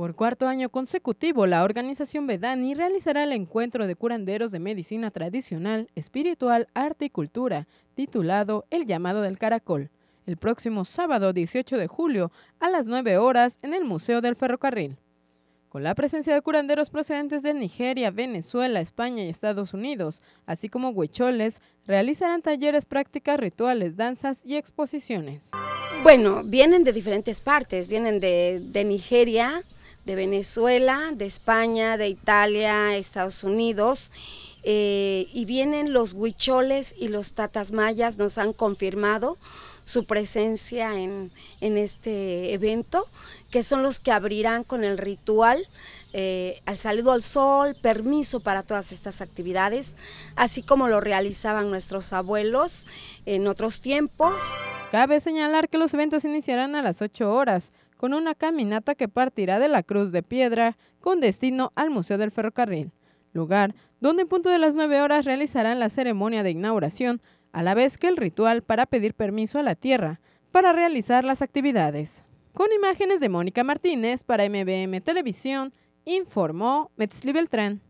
Por cuarto año consecutivo, la organización Vedani realizará el encuentro de curanderos de medicina tradicional, espiritual, arte y cultura, titulado El llamado del caracol, el próximo sábado 18 de julio a las 9 horas en el Museo del Ferrocarril. Con la presencia de curanderos procedentes de Nigeria, Venezuela, España y Estados Unidos, así como huicholes, realizarán talleres, prácticas, rituales, danzas y exposiciones. Bueno, vienen de diferentes partes, vienen de, de Nigeria, de Venezuela, de España, de Italia, Estados Unidos. Eh, y vienen los huicholes y los tatas mayas, nos han confirmado su presencia en, este evento, que son los que abrirán con el ritual eh, al saludo al sol, permiso para todas estas actividades, así como lo realizaban nuestros abuelos en otros tiempos. Cabe señalar que los eventos iniciarán a las 8 horas, con una caminata que partirá de la Cruz de Piedra con destino al Museo del Ferrocarril, lugar donde en punto de las 9 horas realizarán la ceremonia de inauguración, a la vez que el ritual para pedir permiso a la Tierra para realizar las actividades. Con imágenes de Mónica Martínez para MBM Televisión, informó Metzli Beltrán.